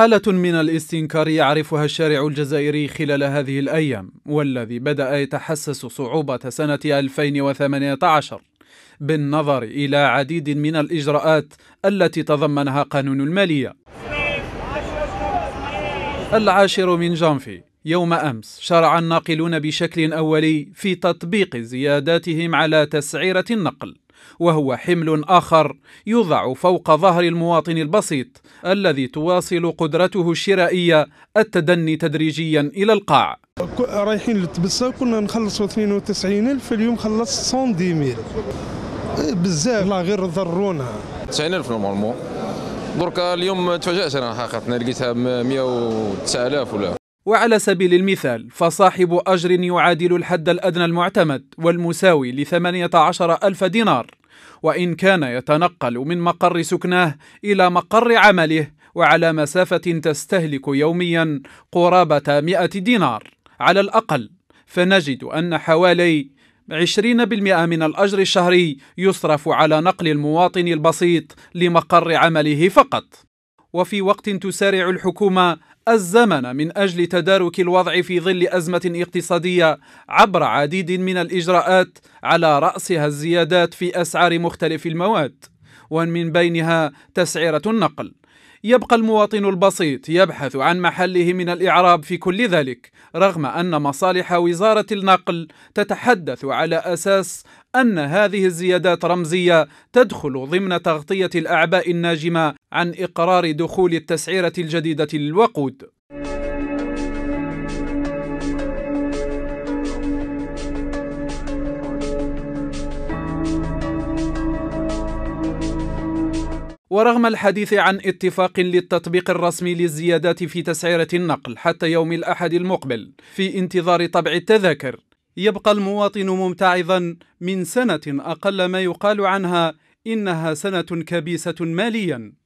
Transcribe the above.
حالة من الاستنكار يعرفها الشارع الجزائري خلال هذه الأيام والذي بدأ يتحسس صعوبة سنة 2018 بالنظر إلى عديد من الإجراءات التي تضمنها قانون المالية العاشر من جانفي يوم أمس شرع الناقلون بشكل أولي في تطبيق زياداتهم على تسعيرة النقل وهو حمل آخر يوضع فوق ظهر المواطن البسيط الذي تواصل قدرته الشرائية التدني تدريجيا إلى القاع رايحين للتبسة كنا نخلصوا 92 ألف اليوم خلصت 110 إيه، بزاف لا غير ضرونا 90 ألف نورمالمون درك اليوم تفاجأت أنا حقيقة لقيتها 109000 ولا وعلى سبيل المثال فصاحب أجر يعادل الحد الأدنى المعتمد والمساوي لثمانية عشر ألف دينار وإن كان يتنقل من مقر سكناه إلى مقر عمله وعلى مسافة تستهلك يوميا قرابة 100 دينار على الأقل فنجد أن حوالي 20% من الأجر الشهري يصرف على نقل المواطن البسيط لمقر عمله فقط وفي وقت تسارع الحكومة الزمن من أجل تدارك الوضع في ظل أزمة اقتصادية عبر عديد من الإجراءات على رأسها الزيادات في أسعار مختلف المواد ومن بينها تسعيرة النقل يبقى المواطن البسيط يبحث عن محله من الإعراب في كل ذلك رغم أن مصالح وزارة النقل تتحدث على أساس أن هذه الزيادات رمزية تدخل ضمن تغطية الأعباء الناجمة عن إقرار دخول التسعيرة الجديدة للوقود ورغم الحديث عن اتفاق للتطبيق الرسمي للزيادات في تسعيرة النقل حتى يوم الأحد المقبل في انتظار طبع التذاكر يبقى المواطن ممتعظا من سنة أقل ما يقال عنها إنها سنة كبيسة ماليا